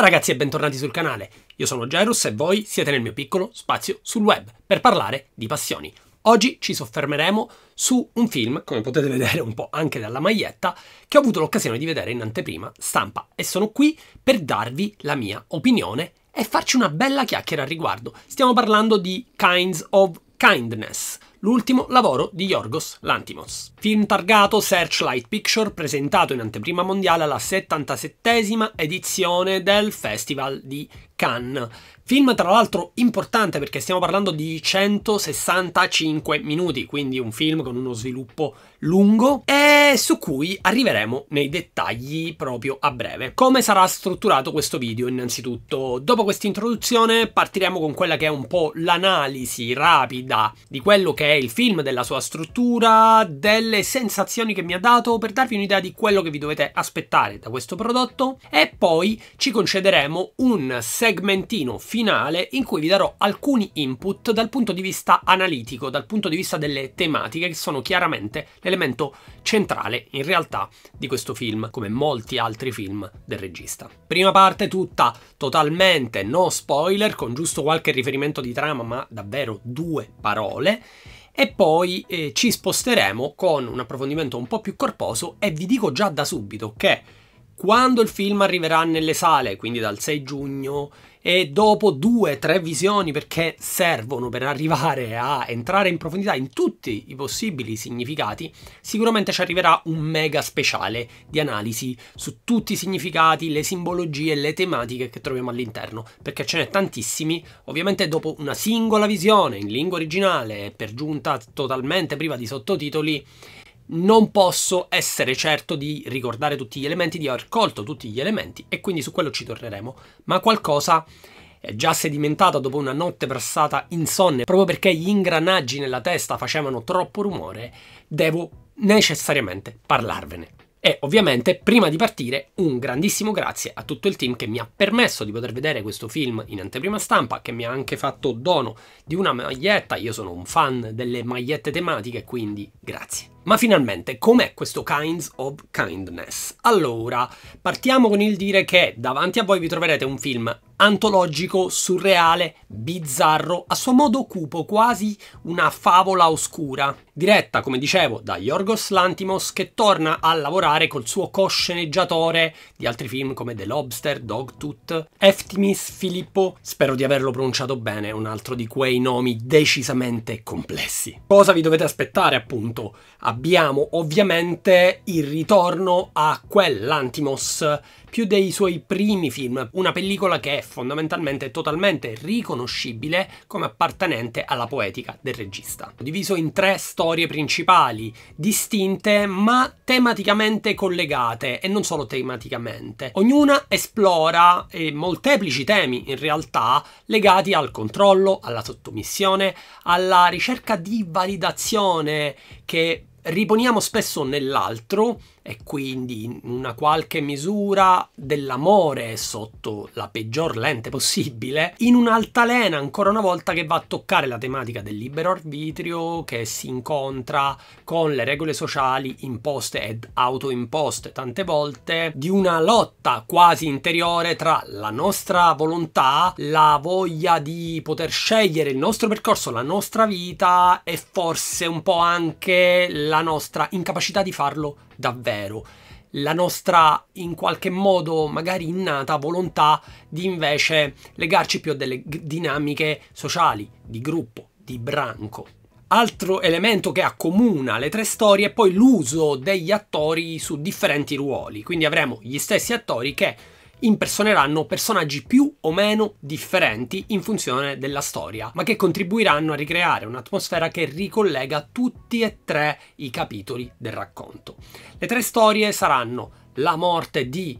Ciao ragazzi e bentornati sul canale. Io sono Jairus e voi siete nel mio piccolo spazio sul web per parlare di passioni. Oggi ci soffermeremo su un film, come potete vedere un po' anche dalla maglietta, che ho avuto l'occasione di vedere in anteprima stampa e sono qui per darvi la mia opinione e farci una bella chiacchiera al riguardo. Stiamo parlando di Kinds of Kindness, l'ultimo lavoro di Yorgos Lantimos. Film targato Searchlight Picture presentato in anteprima mondiale alla 77esima edizione del Festival di Cannes. Film tra l'altro importante perché stiamo parlando di 165 minuti, quindi un film con uno sviluppo lungo e su cui arriveremo nei dettagli proprio a breve. Come sarà strutturato questo video innanzitutto? Dopo questa introduzione partiremo con quella che è un po' l'analisi rapida di quello che è il film, della sua struttura, delle sensazioni che mi ha dato per darvi un'idea di quello che vi dovete aspettare da questo prodotto e poi ci concederemo un set segmentino finale in cui vi darò alcuni input dal punto di vista analitico, dal punto di vista delle tematiche che sono chiaramente l'elemento centrale in realtà di questo film, come molti altri film del regista. Prima parte tutta totalmente no spoiler, con giusto qualche riferimento di trama, ma davvero due parole e poi eh, ci sposteremo con un approfondimento un po' più corposo e vi dico già da subito che quando il film arriverà nelle sale, quindi dal 6 giugno, e dopo due, tre visioni perché servono per arrivare a entrare in profondità in tutti i possibili significati, sicuramente ci arriverà un mega speciale di analisi su tutti i significati, le simbologie, le tematiche che troviamo all'interno, perché ce n'è tantissimi, ovviamente dopo una singola visione in lingua originale, per giunta totalmente priva di sottotitoli, non posso essere certo di ricordare tutti gli elementi, di aver colto tutti gli elementi e quindi su quello ci torneremo, ma qualcosa è già sedimentata dopo una notte passata insonne, proprio perché gli ingranaggi nella testa facevano troppo rumore, devo necessariamente parlarvene. E ovviamente, prima di partire, un grandissimo grazie a tutto il team che mi ha permesso di poter vedere questo film in anteprima stampa, che mi ha anche fatto dono di una maglietta. Io sono un fan delle magliette tematiche, quindi grazie. Ma finalmente, com'è questo Kinds of Kindness? Allora, partiamo con il dire che davanti a voi vi troverete un film antologico, surreale, bizzarro, a suo modo cupo, quasi una favola oscura, diretta, come dicevo, da Yorgos Lantimos che torna a lavorare col suo cosceneggiatore di altri film come The Lobster, Dogtooth, Eftimis Filippo, spero di averlo pronunciato bene, un altro di quei nomi decisamente complessi. Cosa vi dovete aspettare appunto? abbiamo ovviamente il ritorno a quell'Antimos più dei suoi primi film, una pellicola che è fondamentalmente totalmente riconoscibile come appartenente alla poetica del regista. Diviso in tre storie principali, distinte ma tematicamente collegate e non solo tematicamente. Ognuna esplora eh, molteplici temi in realtà legati al controllo, alla sottomissione, alla ricerca di validazione che riponiamo spesso nell'altro e quindi in una qualche misura dell'amore sotto la peggior lente possibile, in un'altalena ancora una volta che va a toccare la tematica del libero arbitrio che si incontra con le regole sociali imposte ed autoimposte tante volte, di una lotta quasi interiore tra la nostra volontà, la voglia di poter scegliere il nostro percorso, la nostra vita e forse un po' anche la nostra incapacità di farlo davvero la nostra in qualche modo magari innata volontà di invece legarci più a delle dinamiche sociali, di gruppo, di branco. Altro elemento che accomuna le tre storie è poi l'uso degli attori su differenti ruoli, quindi avremo gli stessi attori che impersoneranno personaggi più o meno differenti in funzione della storia, ma che contribuiranno a ricreare un'atmosfera che ricollega tutti e tre i capitoli del racconto. Le tre storie saranno la morte di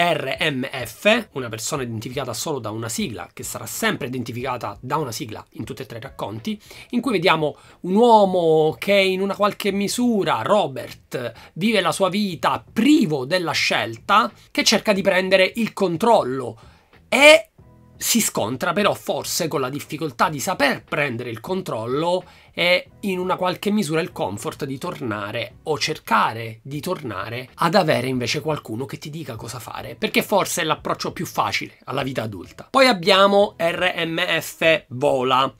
RMF, una persona identificata solo da una sigla, che sarà sempre identificata da una sigla in tutti e tre i racconti, in cui vediamo un uomo che in una qualche misura, Robert, vive la sua vita privo della scelta, che cerca di prendere il controllo e si scontra però forse con la difficoltà di saper prendere il controllo e in una qualche misura il comfort di tornare o cercare di tornare ad avere invece qualcuno che ti dica cosa fare, perché forse è l'approccio più facile alla vita adulta. Poi abbiamo RMF Vola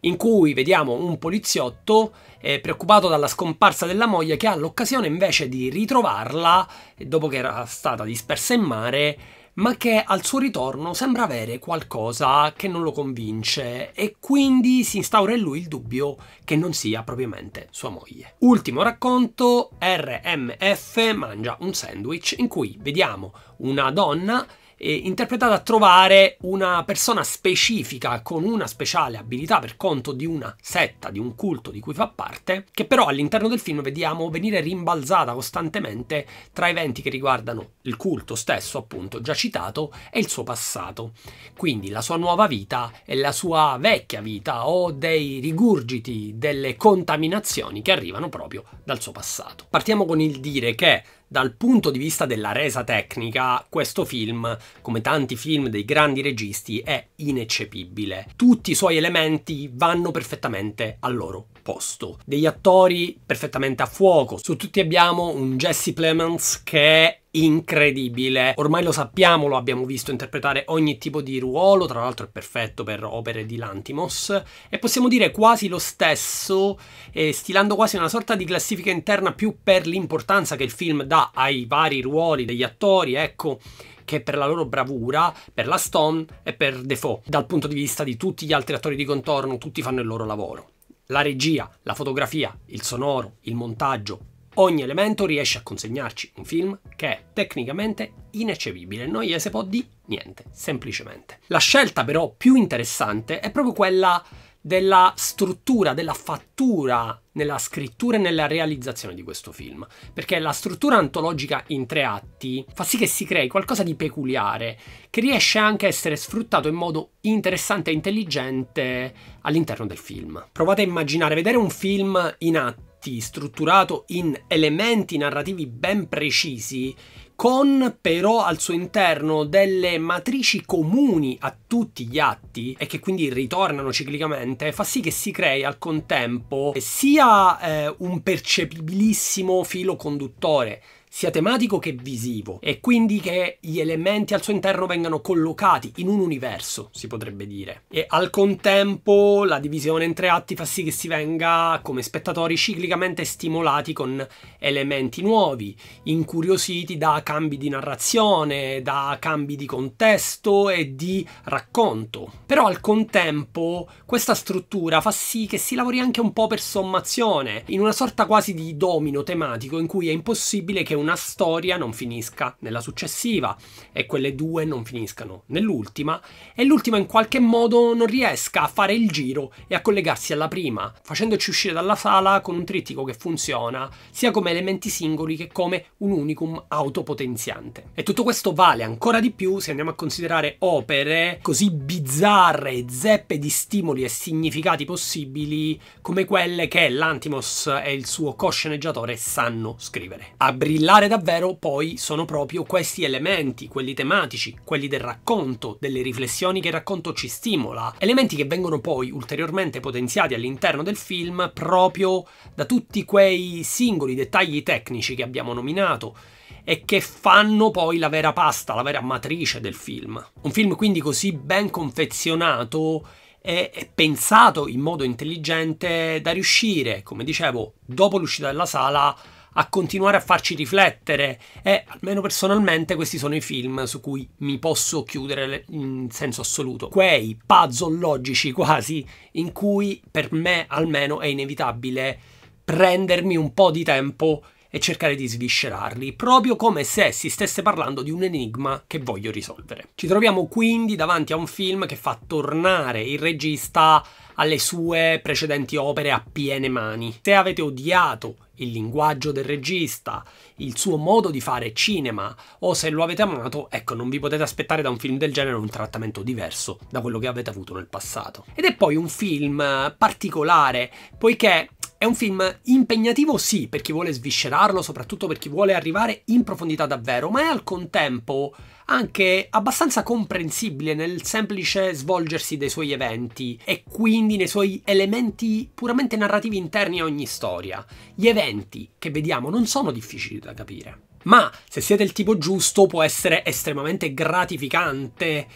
in cui vediamo un poliziotto eh, preoccupato dalla scomparsa della moglie che ha l'occasione invece di ritrovarla dopo che era stata dispersa in mare ma che al suo ritorno sembra avere qualcosa che non lo convince e quindi si instaura in lui il dubbio che non sia propriamente sua moglie. Ultimo racconto, RMF mangia un sandwich in cui vediamo una donna eh, interpretata a trovare una persona specifica con una speciale abilità per conto di una setta, di un culto di cui fa parte, che però all'interno del film vediamo venire rimbalzata costantemente tra eventi che riguardano il culto stesso, appunto già citato, e il suo passato. Quindi la sua nuova vita e la sua vecchia vita o dei rigurgiti, delle contaminazioni che arrivano proprio dal suo passato. Partiamo con il dire che dal punto di vista della resa tecnica, questo film, come tanti film dei grandi registi, è ineccepibile. Tutti i suoi elementi vanno perfettamente a loro posto. Degli attori perfettamente a fuoco. Su tutti abbiamo un Jesse Plemons che è incredibile. Ormai lo sappiamo, lo abbiamo visto interpretare ogni tipo di ruolo, tra l'altro è perfetto per opere di Lantimos e possiamo dire quasi lo stesso, eh, stilando quasi una sorta di classifica interna più per l'importanza che il film dà ai vari ruoli degli attori, ecco che per la loro bravura, per la Stone e per Defoe, dal punto di vista di tutti gli altri attori di contorno, tutti fanno il loro lavoro. La regia, la fotografia, il sonoro, il montaggio, ogni elemento riesce a consegnarci un film che è tecnicamente ineccepibile, non gli si può di niente, semplicemente. La scelta però più interessante è proprio quella della struttura, della fattura nella scrittura e nella realizzazione di questo film, perché la struttura antologica in tre atti fa sì che si crei qualcosa di peculiare, che riesce anche a essere sfruttato in modo interessante e intelligente all'interno del film. Provate a immaginare, vedere un film in atti strutturato in elementi narrativi ben precisi con però al suo interno delle matrici comuni a tutti gli atti e che quindi ritornano ciclicamente, fa sì che si crei al contempo sia eh, un percepibilissimo filo conduttore sia tematico che visivo e quindi che gli elementi al suo interno vengano collocati in un universo, si potrebbe dire. E al contempo la divisione in tre atti fa sì che si venga come spettatori ciclicamente stimolati con elementi nuovi, incuriositi da cambi di narrazione, da cambi di contesto e di racconto. Però al contempo questa struttura fa sì che si lavori anche un po' per sommazione, in una sorta quasi di domino tematico in cui è impossibile che un una storia non finisca nella successiva e quelle due non finiscano nell'ultima e l'ultima in qualche modo non riesca a fare il giro e a collegarsi alla prima, facendoci uscire dalla sala con un trittico che funziona sia come elementi singoli che come un unicum autopotenziante. E tutto questo vale ancora di più se andiamo a considerare opere così bizzarre e zeppe di stimoli e significati possibili come quelle che l'Antimos e il suo cosceneggiatore sanno scrivere. A brillare Dare davvero poi sono proprio questi elementi, quelli tematici, quelli del racconto, delle riflessioni che il racconto ci stimola, elementi che vengono poi ulteriormente potenziati all'interno del film proprio da tutti quei singoli dettagli tecnici che abbiamo nominato e che fanno poi la vera pasta, la vera matrice del film. Un film quindi così ben confezionato e pensato in modo intelligente da riuscire, come dicevo, dopo l'uscita dalla sala a continuare a farci riflettere e almeno personalmente questi sono i film su cui mi posso chiudere in senso assoluto. Quei puzzle logici quasi in cui per me almeno è inevitabile prendermi un po' di tempo e cercare di sviscerarli, proprio come se si stesse parlando di un enigma che voglio risolvere. Ci troviamo quindi davanti a un film che fa tornare il regista alle sue precedenti opere a piene mani. Se avete odiato il linguaggio del regista, il suo modo di fare cinema, o se lo avete amato, ecco, non vi potete aspettare da un film del genere un trattamento diverso da quello che avete avuto nel passato. Ed è poi un film eh, particolare, poiché è un film impegnativo sì per chi vuole sviscerarlo, soprattutto per chi vuole arrivare in profondità davvero, ma è al contempo anche abbastanza comprensibile nel semplice svolgersi dei suoi eventi e quindi nei suoi elementi puramente narrativi interni a ogni storia. Gli eventi che vediamo non sono difficili da capire, ma se siete il tipo giusto può essere estremamente gratificante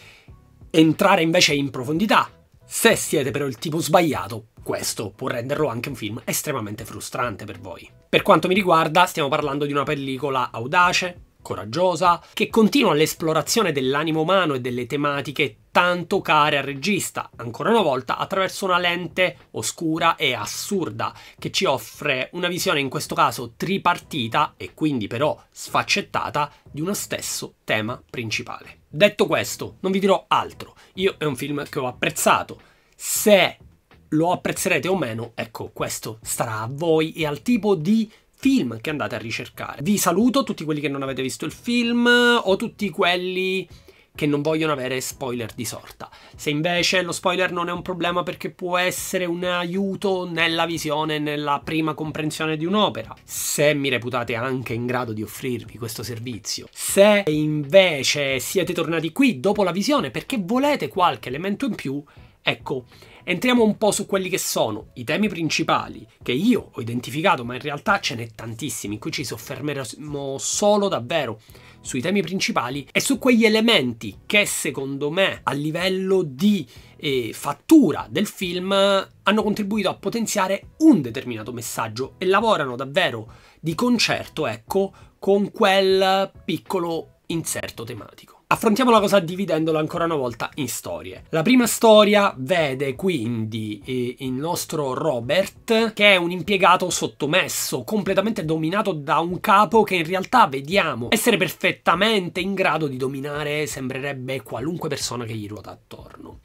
entrare invece in profondità. Se siete però il tipo sbagliato, questo può renderlo anche un film estremamente frustrante per voi. Per quanto mi riguarda, stiamo parlando di una pellicola audace, coraggiosa, che continua l'esplorazione dell'animo umano e delle tematiche tanto care al regista, ancora una volta attraverso una lente oscura e assurda, che ci offre una visione in questo caso tripartita e quindi però sfaccettata di uno stesso tema principale. Detto questo, non vi dirò altro, io è un film che ho apprezzato. Se lo apprezzerete o meno, ecco, questo starà a voi e al tipo di film che andate a ricercare. Vi saluto tutti quelli che non avete visto il film o tutti quelli che non vogliono avere spoiler di sorta. Se invece lo spoiler non è un problema perché può essere un aiuto nella visione, nella prima comprensione di un'opera, se mi reputate anche in grado di offrirvi questo servizio, se invece siete tornati qui dopo la visione perché volete qualche elemento in più, Ecco, entriamo un po' su quelli che sono i temi principali che io ho identificato, ma in realtà ce n'è tantissimi, qui ci soffermeremo solo davvero sui temi principali e su quegli elementi che secondo me a livello di eh, fattura del film hanno contribuito a potenziare un determinato messaggio e lavorano davvero di concerto, ecco, con quel piccolo inserto tematico. Affrontiamo la cosa dividendola ancora una volta in storie. La prima storia vede quindi eh, il nostro Robert, che è un impiegato sottomesso, completamente dominato da un capo che in realtà vediamo essere perfettamente in grado di dominare, sembrerebbe, qualunque persona che gli ruota attorno.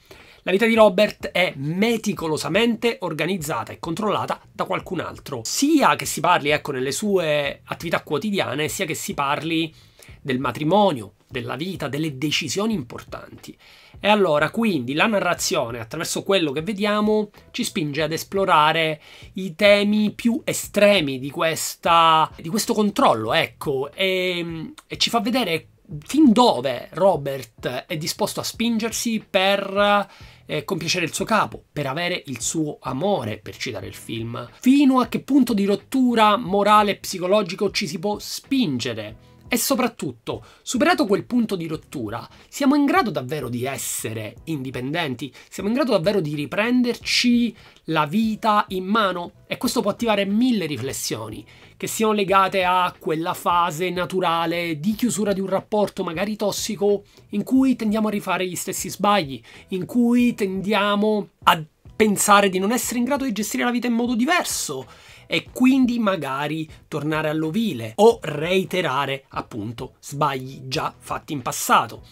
La vita di Robert è meticolosamente organizzata e controllata da qualcun altro, sia che si parli ecco, nelle sue attività quotidiane, sia che si parli del matrimonio, della vita, delle decisioni importanti. E allora quindi la narrazione, attraverso quello che vediamo, ci spinge ad esplorare i temi più estremi di, questa, di questo controllo, ecco, e, e ci fa vedere fin dove Robert è disposto a spingersi per eh, compiacere il suo capo, per avere il suo amore, per citare il film. Fino a che punto di rottura morale e psicologico ci si può spingere e soprattutto, superato quel punto di rottura, siamo in grado davvero di essere indipendenti? Siamo in grado davvero di riprenderci la vita in mano? E questo può attivare mille riflessioni, che siano legate a quella fase naturale di chiusura di un rapporto magari tossico, in cui tendiamo a rifare gli stessi sbagli, in cui tendiamo a pensare di non essere in grado di gestire la vita in modo diverso e quindi magari tornare all'ovile o reiterare appunto sbagli già fatti in passato.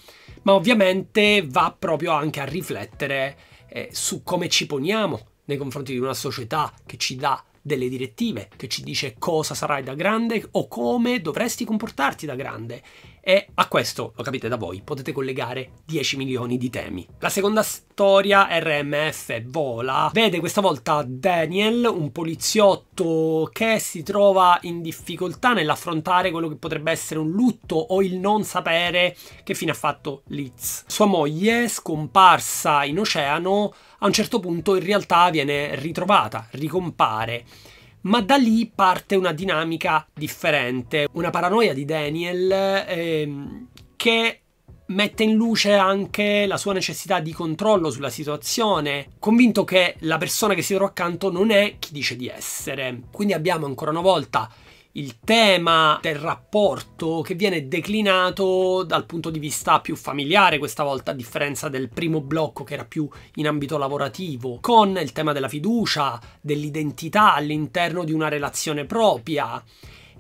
Ma ovviamente va proprio anche a riflettere eh, su come ci poniamo nei confronti di una società che ci dà delle direttive, che ci dice cosa sarai da grande o come dovresti comportarti da grande e a questo, lo capite da voi, potete collegare 10 milioni di temi. La seconda storia, RMF Vola, vede questa volta Daniel, un poliziotto che si trova in difficoltà nell'affrontare quello che potrebbe essere un lutto o il non sapere che fine ha fatto Liz. Sua moglie, scomparsa in oceano, a un certo punto in realtà viene ritrovata, ricompare ma da lì parte una dinamica differente, una paranoia di Daniel ehm, che mette in luce anche la sua necessità di controllo sulla situazione, convinto che la persona che si trova accanto non è chi dice di essere. Quindi abbiamo ancora una volta il tema del rapporto che viene declinato dal punto di vista più familiare questa volta a differenza del primo blocco che era più in ambito lavorativo con il tema della fiducia dell'identità all'interno di una relazione propria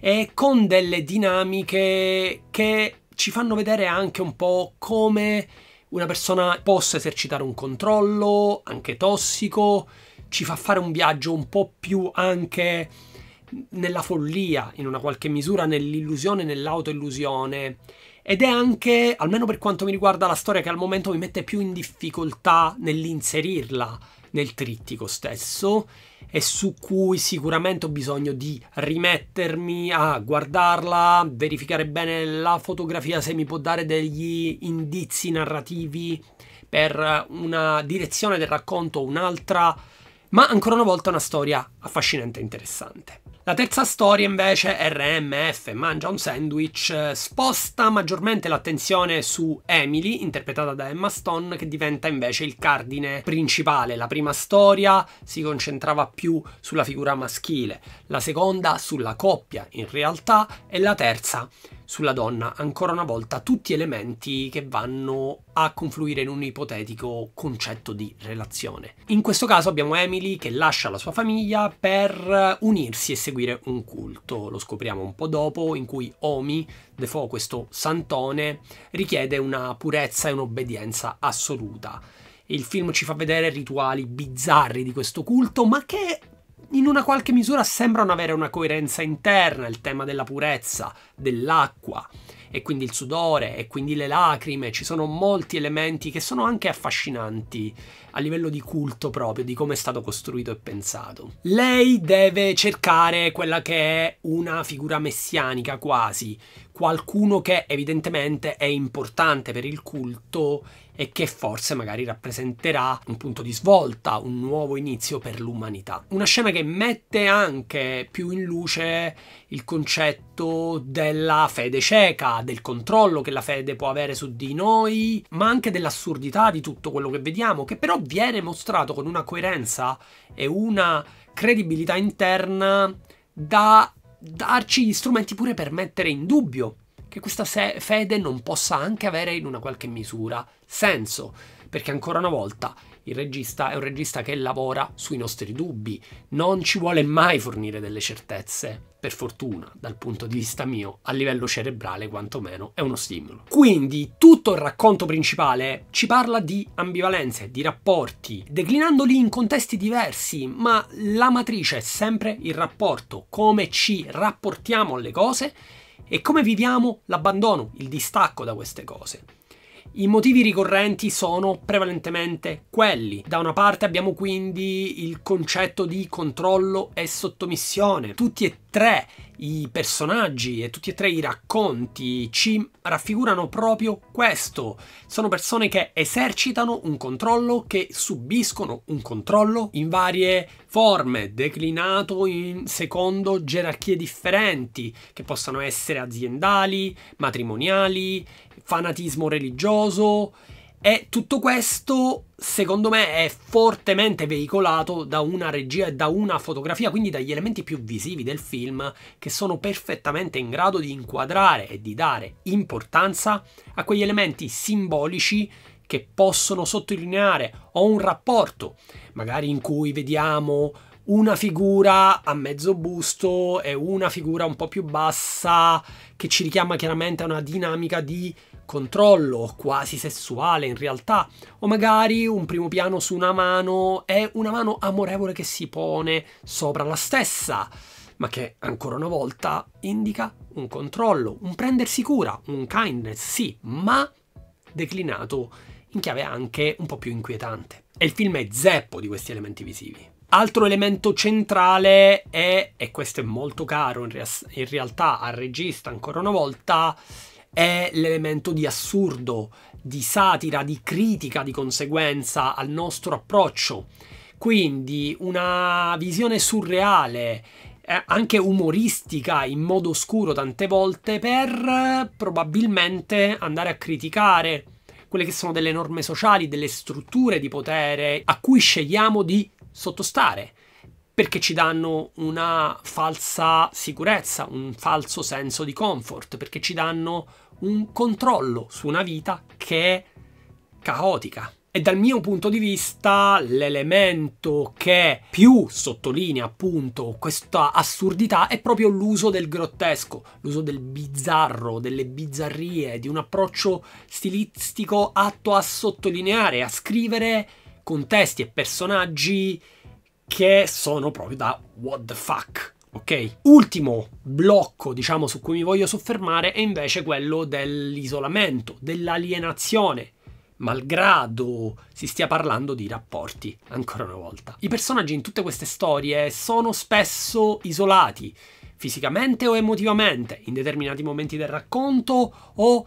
e con delle dinamiche che ci fanno vedere anche un po' come una persona possa esercitare un controllo anche tossico ci fa fare un viaggio un po' più anche nella follia, in una qualche misura, nell'illusione, nell'autoillusione. Ed è anche, almeno per quanto mi riguarda, la storia che al momento mi mette più in difficoltà nell'inserirla nel trittico stesso e su cui sicuramente ho bisogno di rimettermi a guardarla, verificare bene la fotografia se mi può dare degli indizi narrativi per una direzione del racconto o un'altra, ma ancora una volta una storia affascinante e interessante. La terza storia invece è RMF, mangia un sandwich, eh, sposta maggiormente l'attenzione su Emily, interpretata da Emma Stone, che diventa invece il cardine principale. La prima storia si concentrava più sulla figura maschile, la seconda sulla coppia in realtà e la terza sulla donna, ancora una volta tutti elementi che vanno a confluire in un ipotetico concetto di relazione. In questo caso abbiamo Emily che lascia la sua famiglia per unirsi e seguire un culto, lo scopriamo un po' dopo, in cui Omi, Defoe, questo santone, richiede una purezza e un'obbedienza assoluta. Il film ci fa vedere rituali bizzarri di questo culto, ma che in una qualche misura sembrano avere una coerenza interna, il tema della purezza, dell'acqua e quindi il sudore e quindi le lacrime, ci sono molti elementi che sono anche affascinanti a livello di culto proprio, di come è stato costruito e pensato. Lei deve cercare quella che è una figura messianica quasi, qualcuno che evidentemente è importante per il culto e che forse magari rappresenterà un punto di svolta, un nuovo inizio per l'umanità. Una scena che mette anche più in luce il concetto della fede cieca, del controllo che la fede può avere su di noi, ma anche dell'assurdità di tutto quello che vediamo, che però viene mostrato con una coerenza e una credibilità interna da darci gli strumenti pure per mettere in dubbio che questa fede non possa anche avere in una qualche misura senso, perché ancora una volta il regista è un regista che lavora sui nostri dubbi, non ci vuole mai fornire delle certezze, per fortuna dal punto di vista mio, a livello cerebrale quantomeno, è uno stimolo. Quindi tutto il racconto principale ci parla di ambivalenze, di rapporti, declinandoli in contesti diversi, ma la matrice è sempre il rapporto, come ci rapportiamo alle cose e come viviamo l'abbandono, il distacco da queste cose. I motivi ricorrenti sono prevalentemente quelli. Da una parte abbiamo quindi il concetto di controllo e sottomissione. Tutti e tre i personaggi e tutti e tre i racconti ci raffigurano proprio questo. Sono persone che esercitano un controllo, che subiscono un controllo in varie forme, declinato in secondo gerarchie differenti, che possano essere aziendali, matrimoniali, fanatismo religioso e tutto questo, secondo me, è fortemente veicolato da una regia e da una fotografia, quindi dagli elementi più visivi del film, che sono perfettamente in grado di inquadrare e di dare importanza a quegli elementi simbolici che possono sottolineare o un rapporto, magari in cui vediamo una figura a mezzo busto e una figura un po' più bassa, che ci richiama chiaramente a una dinamica di controllo quasi sessuale in realtà, o magari un primo piano su una mano è una mano amorevole che si pone sopra la stessa, ma che ancora una volta indica un controllo, un prendersi cura, un kindness, sì, ma declinato in chiave anche un po' più inquietante. E il film è zeppo di questi elementi visivi. Altro elemento centrale è, e questo è molto caro in, in realtà al regista ancora una volta, è l'elemento di assurdo, di satira, di critica di conseguenza al nostro approccio. Quindi una visione surreale, eh, anche umoristica in modo oscuro tante volte, per eh, probabilmente andare a criticare quelle che sono delle norme sociali, delle strutture di potere a cui scegliamo di sottostare perché ci danno una falsa sicurezza, un falso senso di comfort, perché ci danno un controllo su una vita che è caotica. E dal mio punto di vista l'elemento che più sottolinea appunto questa assurdità è proprio l'uso del grottesco, l'uso del bizzarro, delle bizzarrie, di un approccio stilistico atto a sottolineare, a scrivere contesti e personaggi che sono proprio da what the fuck. Ok? Ultimo blocco, diciamo, su cui mi voglio soffermare è invece quello dell'isolamento, dell'alienazione malgrado si stia parlando di rapporti, ancora una volta. I personaggi in tutte queste storie sono spesso isolati, fisicamente o emotivamente, in determinati momenti del racconto o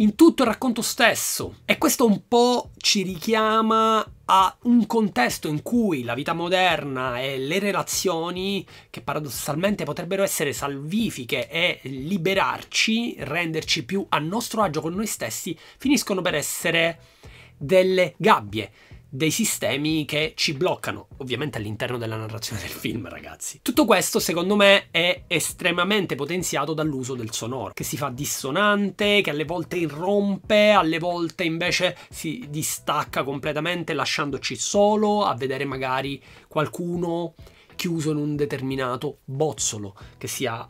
in tutto il racconto stesso. E questo un po' ci richiama a un contesto in cui la vita moderna e le relazioni, che paradossalmente potrebbero essere salvifiche e liberarci, renderci più a nostro agio con noi stessi, finiscono per essere delle gabbie dei sistemi che ci bloccano, ovviamente all'interno della narrazione del film, ragazzi. Tutto questo, secondo me, è estremamente potenziato dall'uso del sonoro, che si fa dissonante, che alle volte irrompe, alle volte invece si distacca completamente lasciandoci solo a vedere magari qualcuno chiuso in un determinato bozzolo, che sia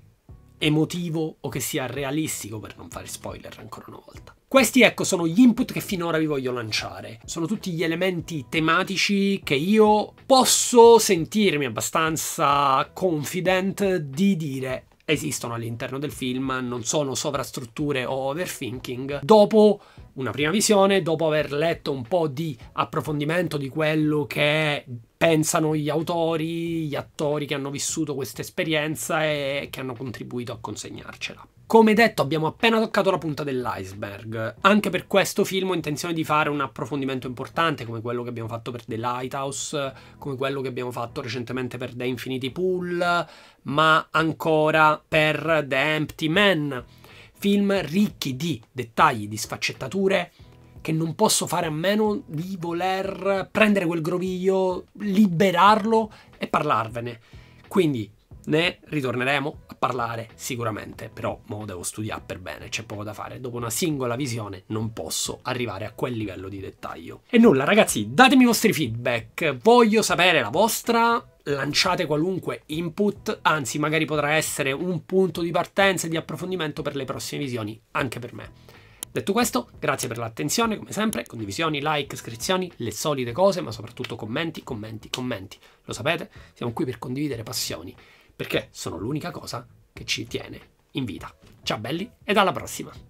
emotivo o che sia realistico, per non fare spoiler ancora una volta. Questi ecco sono gli input che finora vi voglio lanciare. Sono tutti gli elementi tematici che io posso sentirmi abbastanza confident di dire esistono all'interno del film, non sono sovrastrutture o overthinking. Dopo una prima visione, dopo aver letto un po' di approfondimento di quello che è pensano gli autori, gli attori che hanno vissuto questa esperienza e che hanno contribuito a consegnarcela. Come detto abbiamo appena toccato la punta dell'iceberg, anche per questo film ho intenzione di fare un approfondimento importante come quello che abbiamo fatto per The Lighthouse, come quello che abbiamo fatto recentemente per The Infinity Pool, ma ancora per The Empty Man, film ricchi di dettagli, di sfaccettature, che non posso fare a meno di voler prendere quel groviglio, liberarlo e parlarvene. Quindi ne ritorneremo a parlare sicuramente, però mo devo studiare per bene, c'è poco da fare. Dopo una singola visione non posso arrivare a quel livello di dettaglio. E nulla ragazzi, datemi i vostri feedback, voglio sapere la vostra, lanciate qualunque input, anzi magari potrà essere un punto di partenza e di approfondimento per le prossime visioni, anche per me. Detto questo, grazie per l'attenzione, come sempre, condivisioni, like, iscrizioni, le solite cose, ma soprattutto commenti, commenti, commenti. Lo sapete, siamo qui per condividere passioni, perché sono l'unica cosa che ci tiene in vita. Ciao belli ed alla prossima!